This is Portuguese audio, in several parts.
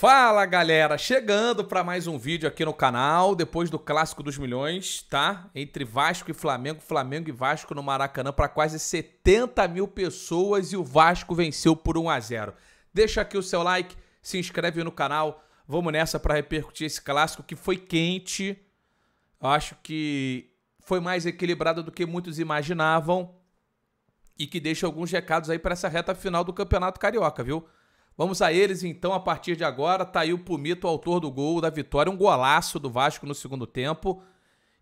Fala galera, chegando para mais um vídeo aqui no canal, depois do clássico dos milhões, tá? Entre Vasco e Flamengo, Flamengo e Vasco no Maracanã para quase 70 mil pessoas e o Vasco venceu por 1 a 0. Deixa aqui o seu like, se inscreve no canal, vamos nessa para repercutir esse clássico que foi quente. Acho que foi mais equilibrado do que muitos imaginavam e que deixa alguns recados aí para essa reta final do Campeonato Carioca, viu? Vamos a eles então a partir de agora. Tá aí o Pumito, autor do gol da vitória, um golaço do Vasco no segundo tempo.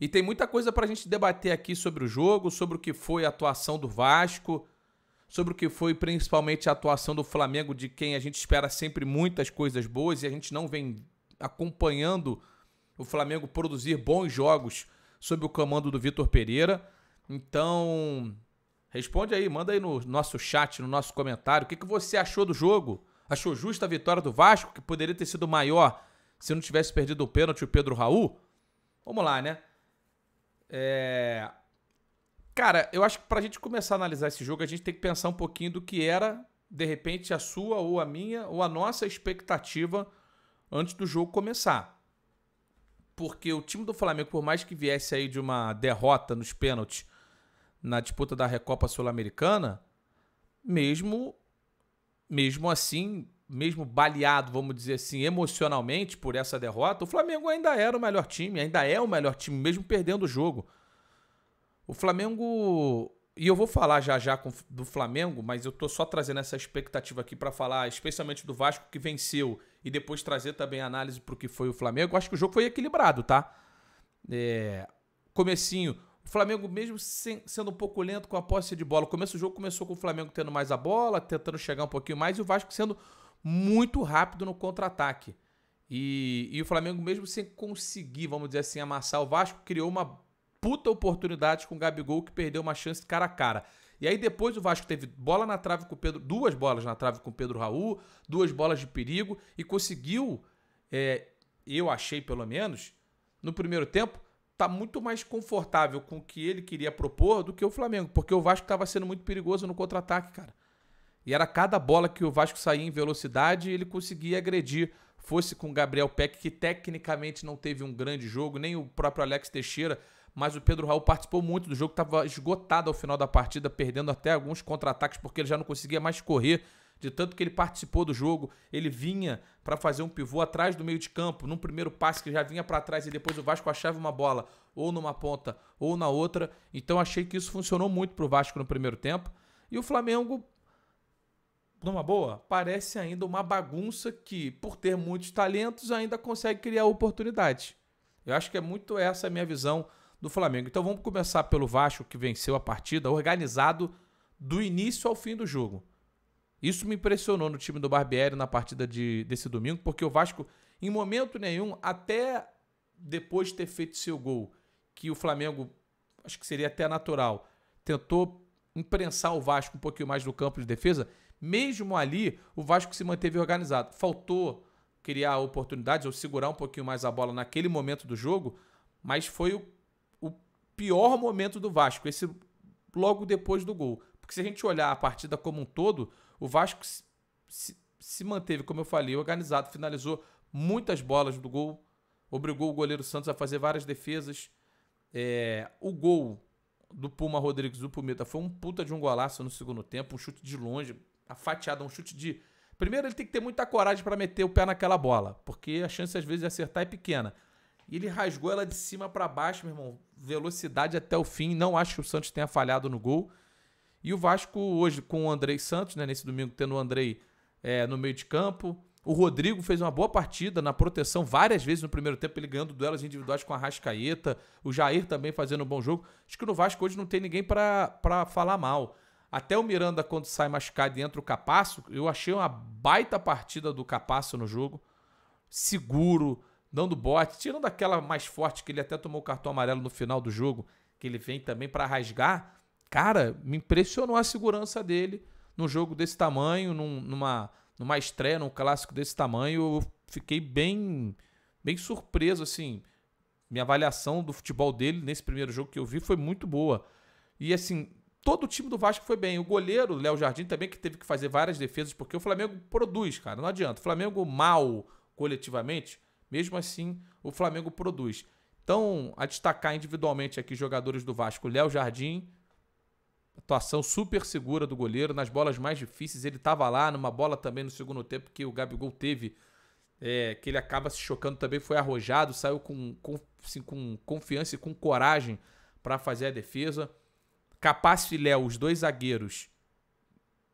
E tem muita coisa para a gente debater aqui sobre o jogo, sobre o que foi a atuação do Vasco, sobre o que foi principalmente a atuação do Flamengo, de quem a gente espera sempre muitas coisas boas e a gente não vem acompanhando o Flamengo produzir bons jogos sob o comando do Vitor Pereira. Então, responde aí, manda aí no nosso chat, no nosso comentário, o que, que você achou do jogo? Achou justa a vitória do Vasco, que poderia ter sido maior se não tivesse perdido o pênalti o Pedro Raul? Vamos lá, né? É... Cara, eu acho que pra gente começar a analisar esse jogo, a gente tem que pensar um pouquinho do que era, de repente, a sua ou a minha ou a nossa expectativa antes do jogo começar. Porque o time do Flamengo, por mais que viesse aí de uma derrota nos pênaltis na disputa da Recopa Sul-Americana, mesmo mesmo assim, mesmo baleado, vamos dizer assim, emocionalmente por essa derrota, o Flamengo ainda era o melhor time, ainda é o melhor time, mesmo perdendo o jogo. O Flamengo. E eu vou falar já já do Flamengo, mas eu tô só trazendo essa expectativa aqui para falar, especialmente do Vasco que venceu e depois trazer também a análise pro que foi o Flamengo. Eu acho que o jogo foi equilibrado, tá? É, comecinho, o Flamengo, mesmo sem, sendo um pouco lento com a posse de bola, o começo do jogo começou com o Flamengo tendo mais a bola, tentando chegar um pouquinho mais, e o Vasco sendo muito rápido no contra-ataque. E, e o Flamengo, mesmo sem conseguir, vamos dizer assim, amassar o Vasco, criou uma puta oportunidade com o Gabigol, que perdeu uma chance cara a cara. E aí depois o Vasco teve bola na trave com o Pedro, duas bolas na trave com o Pedro Raul, duas bolas de perigo e conseguiu, é, eu achei pelo menos, no primeiro tempo, tá muito mais confortável com o que ele queria propor do que o Flamengo, porque o Vasco estava sendo muito perigoso no contra-ataque, cara. E era cada bola que o Vasco saía em velocidade, ele conseguia agredir. Fosse com o Gabriel Peck, que tecnicamente não teve um grande jogo, nem o próprio Alex Teixeira, mas o Pedro Raul participou muito do jogo, estava esgotado ao final da partida, perdendo até alguns contra-ataques, porque ele já não conseguia mais correr de tanto que ele participou do jogo, ele vinha para fazer um pivô atrás do meio de campo, num primeiro passe que já vinha para trás e depois o Vasco achava uma bola ou numa ponta ou na outra. Então achei que isso funcionou muito pro Vasco no primeiro tempo. E o Flamengo numa boa, parece ainda uma bagunça que, por ter muitos talentos, ainda consegue criar oportunidades. Eu acho que é muito essa a minha visão do Flamengo. Então vamos começar pelo Vasco, que venceu a partida, organizado do início ao fim do jogo. Isso me impressionou no time do Barbieri na partida de, desse domingo, porque o Vasco, em momento nenhum, até depois de ter feito seu gol, que o Flamengo, acho que seria até natural, tentou imprensar o Vasco um pouquinho mais no campo de defesa, mesmo ali, o Vasco se manteve organizado. Faltou criar oportunidades ou segurar um pouquinho mais a bola naquele momento do jogo, mas foi o, o pior momento do Vasco, esse logo depois do gol. Porque se a gente olhar a partida como um todo, o Vasco se, se manteve, como eu falei, organizado, finalizou muitas bolas do gol, obrigou o goleiro Santos a fazer várias defesas. É, o gol do Puma Rodrigues do Pumita foi um puta de um golaço no segundo tempo, um chute de longe, a tá fatiada, um chute de. Primeiro, ele tem que ter muita coragem para meter o pé naquela bola, porque a chance às vezes de acertar é pequena. E ele rasgou ela de cima para baixo, meu irmão. Velocidade até o fim. Não acho que o Santos tenha falhado no gol. E o Vasco hoje com o Andrei Santos, né? Nesse domingo tendo o Andrei é, no meio de campo. O Rodrigo fez uma boa partida na proteção várias vezes no primeiro tempo, ele ganhando duelos individuais com a Rascaeta. O Jair também fazendo um bom jogo. Acho que no Vasco hoje não tem ninguém para falar mal. Até o Miranda, quando sai machucado e entra o Capasso, eu achei uma baita partida do Capasso no jogo. Seguro, dando bote, tirando aquela mais forte que ele até tomou o cartão amarelo no final do jogo, que ele vem também para rasgar cara, me impressionou a segurança dele num jogo desse tamanho, num, numa, numa estreia, num clássico desse tamanho. Eu fiquei bem, bem surpreso, assim. Minha avaliação do futebol dele nesse primeiro jogo que eu vi foi muito boa. E assim, todo o time do Vasco foi bem. O goleiro, Léo Jardim, também que teve que fazer várias defesas, porque o Flamengo produz, cara. Não adianta. O Flamengo mal coletivamente, mesmo assim, o Flamengo produz. Então, a destacar individualmente aqui jogadores do Vasco, Léo Jardim, Atuação super segura do goleiro. Nas bolas mais difíceis, ele estava lá. Numa bola também no segundo tempo que o Gabigol teve, é, que ele acaba se chocando também, foi arrojado, saiu com, com, assim, com confiança e com coragem para fazer a defesa. Capaz e Léo, os dois zagueiros,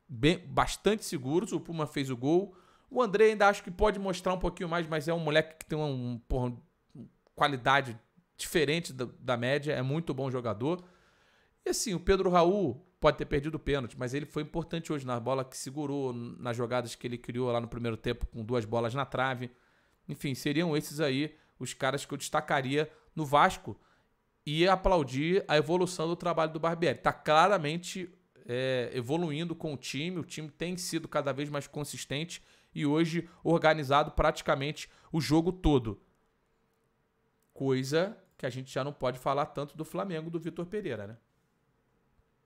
bem, bastante seguros. O Puma fez o gol. O André ainda acho que pode mostrar um pouquinho mais, mas é um moleque que tem uma, um, qualidade diferente da, da média, é muito bom jogador. E assim, o Pedro Raul pode ter perdido o pênalti, mas ele foi importante hoje na bola que segurou, nas jogadas que ele criou lá no primeiro tempo, com duas bolas na trave. Enfim, seriam esses aí os caras que eu destacaria no Vasco e aplaudir a evolução do trabalho do Barbieri. Está claramente é, evoluindo com o time, o time tem sido cada vez mais consistente e hoje organizado praticamente o jogo todo. Coisa que a gente já não pode falar tanto do Flamengo do Vitor Pereira, né?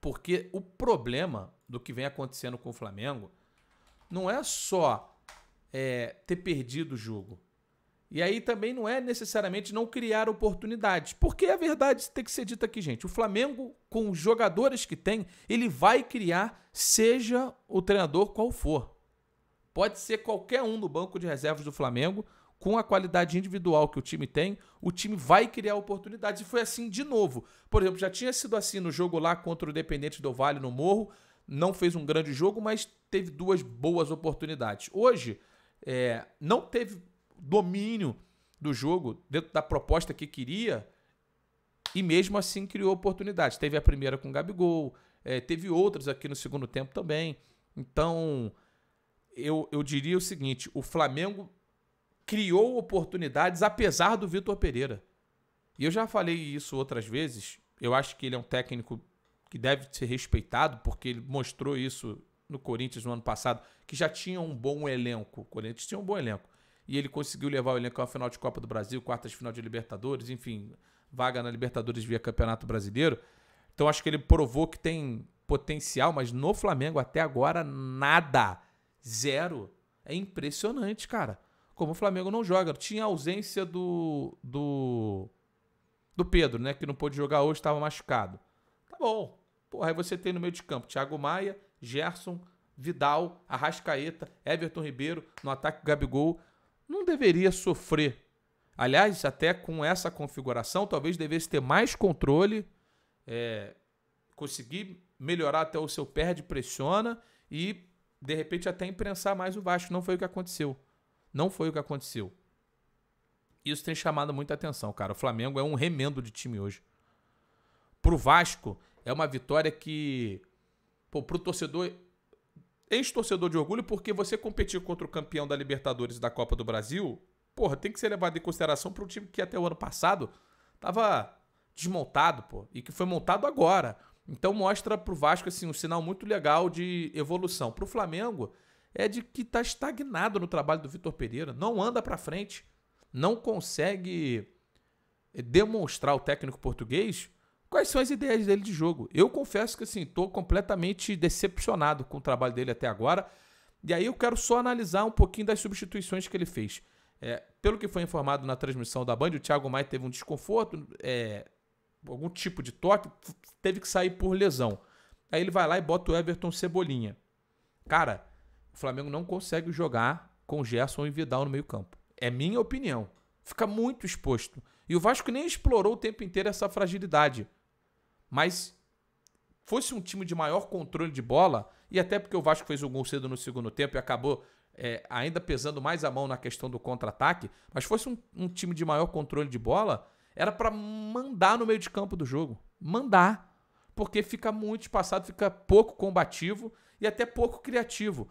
Porque o problema do que vem acontecendo com o Flamengo não é só é, ter perdido o jogo. E aí também não é necessariamente não criar oportunidades. Porque a é verdade tem que ser dita aqui, gente. O Flamengo, com os jogadores que tem, ele vai criar, seja o treinador qual for. Pode ser qualquer um do banco de reservas do Flamengo com a qualidade individual que o time tem, o time vai criar oportunidades. E foi assim de novo. Por exemplo, já tinha sido assim no jogo lá contra o Dependente do Vale no Morro. Não fez um grande jogo, mas teve duas boas oportunidades. Hoje, é, não teve domínio do jogo dentro da proposta que queria e mesmo assim criou oportunidades. Teve a primeira com o Gabigol, é, teve outras aqui no segundo tempo também. Então, eu, eu diria o seguinte: o Flamengo criou oportunidades apesar do Vitor Pereira. E eu já falei isso outras vezes. Eu acho que ele é um técnico que deve ser respeitado, porque ele mostrou isso no Corinthians no ano passado, que já tinha um bom elenco. O Corinthians tinha um bom elenco. E ele conseguiu levar o elenco à final de Copa do Brasil, quartas de final de Libertadores, enfim, vaga na Libertadores via Campeonato Brasileiro. Então acho que ele provou que tem potencial, mas no Flamengo até agora nada. Zero. É impressionante, cara como o Flamengo não joga. Tinha ausência do, do, do Pedro, né? Que não pôde jogar hoje, estava machucado. Tá bom. Porra, aí você tem no meio de campo Thiago Maia, Gerson, Vidal, Arrascaeta, Everton Ribeiro, no ataque Gabigol. Não deveria sofrer. Aliás, até com essa configuração, talvez devesse ter mais controle, é, conseguir melhorar até o seu perde, pressiona e de repente até imprensar mais o Vasco. Não foi o que aconteceu. Não foi o que aconteceu. Isso tem chamado muita atenção, cara. O Flamengo é um remendo de time hoje. Pro Vasco, é uma vitória que. Pô, pro torcedor. Ex-torcedor de orgulho, porque você competir contra o campeão da Libertadores e da Copa do Brasil, porra, tem que ser levado em consideração para um time que até o ano passado tava desmontado, pô, e que foi montado agora. Então mostra pro Vasco assim um sinal muito legal de evolução. Pro Flamengo, é de que está estagnado no trabalho do Vitor Pereira, não anda para frente, não consegue eh, demonstrar ao técnico português quais são as ideias dele de jogo. Eu confesso que assim, estou completamente decepcionado com o trabalho dele até agora. E aí eu quero só analisar um pouquinho das substituições que ele fez. É, pelo que foi informado na transmissão da Band, o Thiago Maia teve um desconforto, é, algum tipo de toque, teve que sair por lesão. Aí ele vai lá e bota o Everton Cebolinha. Cara, o Flamengo não consegue jogar com Gerson e Vidal no meio-campo. É minha opinião. Fica muito exposto. E o Vasco nem explorou o tempo inteiro essa fragilidade. Mas fosse um time de maior controle de bola, e até porque o Vasco fez um gol cedo no segundo tempo e acabou é, ainda pesando mais a mão na questão do contra-ataque, mas fosse um, um time de maior controle de bola, era para mandar no meio de campo do jogo. Mandar. Porque fica muito espaçado, fica pouco combativo e até pouco criativo.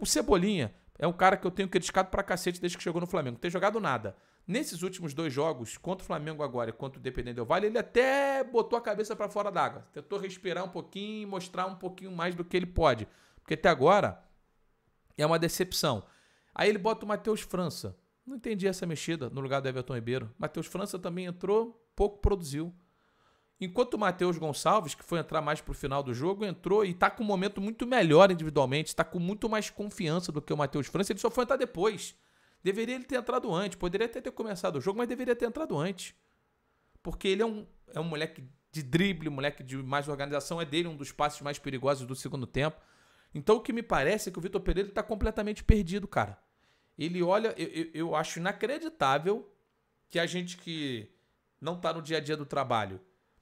O Cebolinha é um cara que eu tenho criticado pra cacete desde que chegou no Flamengo. Não tem jogado nada. Nesses últimos dois jogos, contra o Flamengo agora e contra o Dependente do Vale, ele até botou a cabeça para fora d'água. Tentou respirar um pouquinho e mostrar um pouquinho mais do que ele pode. Porque até agora é uma decepção. Aí ele bota o Matheus França. Não entendi essa mexida no lugar do Everton Ribeiro. Matheus França também entrou, pouco produziu. Enquanto o Matheus Gonçalves, que foi entrar mais pro final do jogo, entrou e tá com um momento muito melhor individualmente, tá com muito mais confiança do que o Matheus França, ele só foi entrar depois. Deveria ele ter entrado antes, poderia até ter começado o jogo, mas deveria ter entrado antes. Porque ele é um, é um moleque de drible, moleque de mais organização, é dele um dos passes mais perigosos do segundo tempo. Então o que me parece é que o Vitor Pereira está completamente perdido, cara. Ele olha, eu, eu, eu acho inacreditável que a gente que não está no dia a dia do trabalho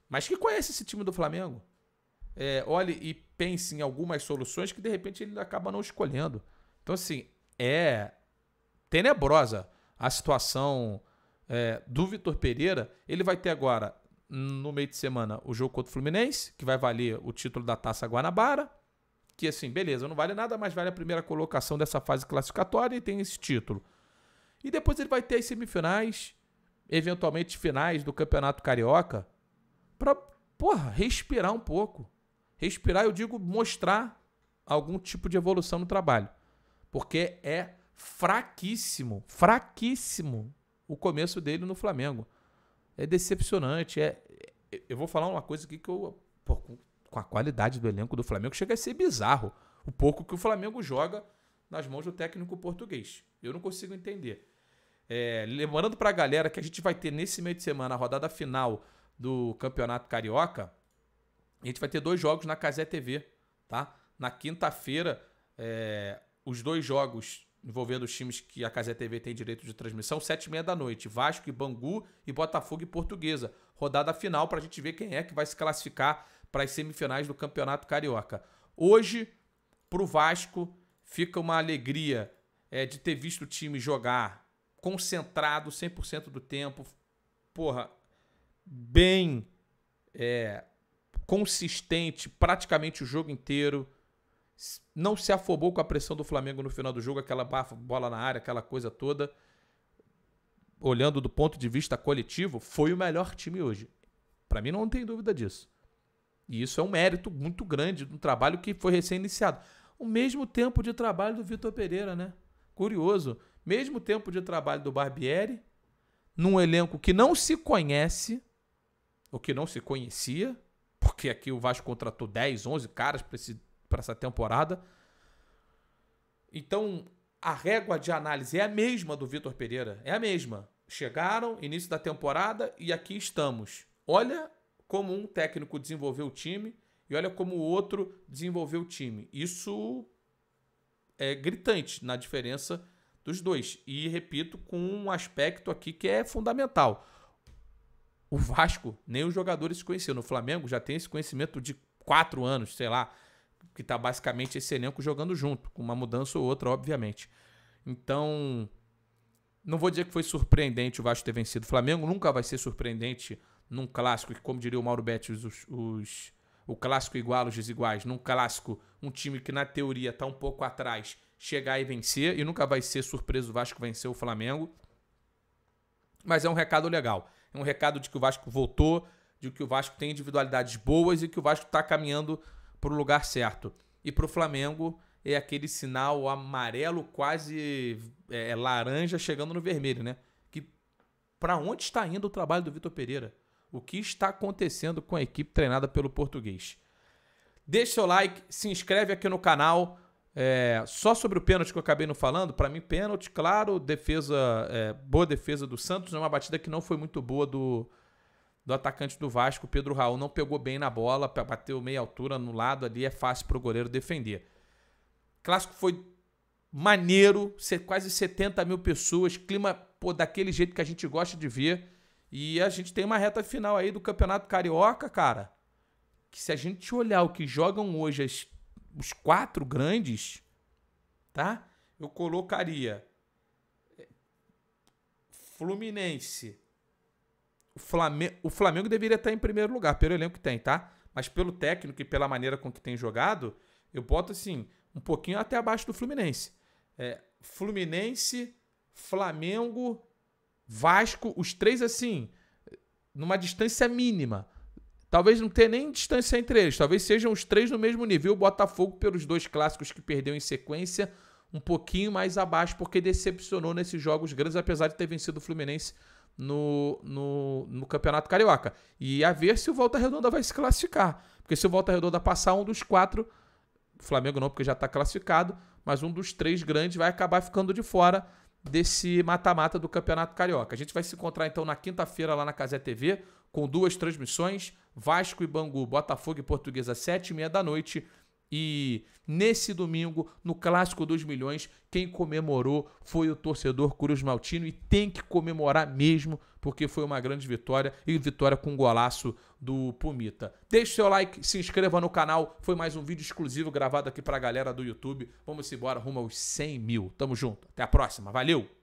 mas que conhece esse time do Flamengo. É, olhe e pense em algumas soluções que de repente ele acaba não escolhendo. Então, assim, é tenebrosa a situação é, do Vitor Pereira. Ele vai ter agora, no meio de semana, o jogo contra o Fluminense, que vai valer o título da Taça Guanabara. Que, assim, beleza, não vale nada, mas vale a primeira colocação dessa fase classificatória e tem esse título. E depois ele vai ter as semifinais, eventualmente finais do Campeonato Carioca para, porra, respirar um pouco. Respirar, eu digo, mostrar algum tipo de evolução no trabalho. Porque é fraquíssimo, fraquíssimo o começo dele no Flamengo. É decepcionante. É, é eu vou falar uma coisa aqui que eu, com a qualidade do elenco do Flamengo, chega a ser bizarro o pouco que o Flamengo joga nas mãos do técnico português. Eu não consigo entender. É, lembrando para a galera que a gente vai ter nesse meio de semana a rodada final do Campeonato Carioca, a gente vai ter dois jogos na Casé TV, tá? Na quinta-feira, é, os dois jogos envolvendo os times que a Casé TV tem direito de transmissão, sete e meia da noite, Vasco e Bangu e Botafogo e Portuguesa. Rodada final para a gente ver quem é que vai se classificar para as semifinais do Campeonato Carioca. Hoje, para o Vasco, fica uma alegria é, de ter visto o time jogar concentrado 100% do tempo. Porra, bem é, consistente praticamente o jogo inteiro. Não se afobou com a pressão do Flamengo no final do jogo, aquela bola na área, aquela coisa toda. Olhando do ponto de vista coletivo, foi o melhor time hoje. Para mim, não tem dúvida disso. E isso é um mérito muito grande do um trabalho que foi recém-iniciado. O mesmo tempo de trabalho do Vitor Pereira, né? Curioso. Mesmo tempo de trabalho do Barbieri, num elenco que não se conhece, o que não se conhecia, porque aqui o Vasco contratou 10, 11 caras para essa temporada. Então, a régua de análise é a mesma do Vitor Pereira, é a mesma. Chegaram, início da temporada e aqui estamos. Olha como um técnico desenvolveu o time e olha como o outro desenvolveu o time. Isso é gritante na diferença dos dois. E repito, com um aspecto aqui que é fundamental. O Vasco, nem os jogadores se conheciam. No Flamengo já tem esse conhecimento de quatro anos, sei lá, que está basicamente esse elenco jogando junto, com uma mudança ou outra, obviamente. Então, não vou dizer que foi surpreendente o Vasco ter vencido. O Flamengo nunca vai ser surpreendente num clássico, que como diria o Mauro Betis, os, os, o clássico igual os desiguais. Num clássico, um time que na teoria está um pouco atrás, chegar e vencer, e nunca vai ser surpresa o Vasco vencer o Flamengo. Mas é um recado legal um recado de que o Vasco voltou, de que o Vasco tem individualidades boas e que o Vasco está caminhando para o lugar certo. E para o Flamengo é aquele sinal amarelo quase é, é laranja chegando no vermelho, né? Que para onde está indo o trabalho do Vitor Pereira? O que está acontecendo com a equipe treinada pelo português? Deixe seu like, se inscreve aqui no canal é, só sobre o pênalti que eu acabei não falando, para mim, pênalti, claro, defesa, é, boa defesa do Santos, é uma batida que não foi muito boa do, do atacante do Vasco, Pedro Raul, não pegou bem na bola, bateu meia altura no lado ali, é fácil para o goleiro defender. Clássico foi maneiro, quase 70 mil pessoas, clima pô, daquele jeito que a gente gosta de ver, e a gente tem uma reta final aí do Campeonato Carioca, cara, que se a gente olhar o que jogam hoje as os quatro grandes, tá? Eu colocaria eh, Fluminense. O Flamengo, o Flamengo deveria estar em primeiro lugar, pelo elenco que tem, tá? Mas pelo técnico e pela maneira com que tem jogado, eu boto assim, um pouquinho até abaixo do Fluminense. É, Fluminense, Flamengo, Vasco, os três assim, numa distância mínima. Talvez não tenha nem distância entre eles. Talvez sejam os três no mesmo nível. O Botafogo, pelos dois clássicos que perdeu em sequência, um pouquinho mais abaixo, porque decepcionou nesses jogos grandes, apesar de ter vencido o Fluminense no, no, no Campeonato Carioca. E a ver se o Volta Redonda vai se classificar. Porque se o Volta Redonda passar um dos quatro, Flamengo não, porque já está classificado, mas um dos três grandes vai acabar ficando de fora desse mata-mata do Campeonato Carioca. A gente vai se encontrar então na quinta-feira lá na Casé TV com duas transmissões: Vasco e Bangu, Botafogo e Portuguesa, sete e meia da noite e nesse domingo, no Clássico dos Milhões, quem comemorou foi o torcedor Cruz Maltino e tem que comemorar mesmo, porque foi uma grande vitória e vitória com golaço do Pumita. Deixe seu like, se inscreva no canal. Foi mais um vídeo exclusivo gravado aqui para a galera do YouTube. Vamos embora rumo aos 100 mil. Tamo junto. Até a próxima. Valeu!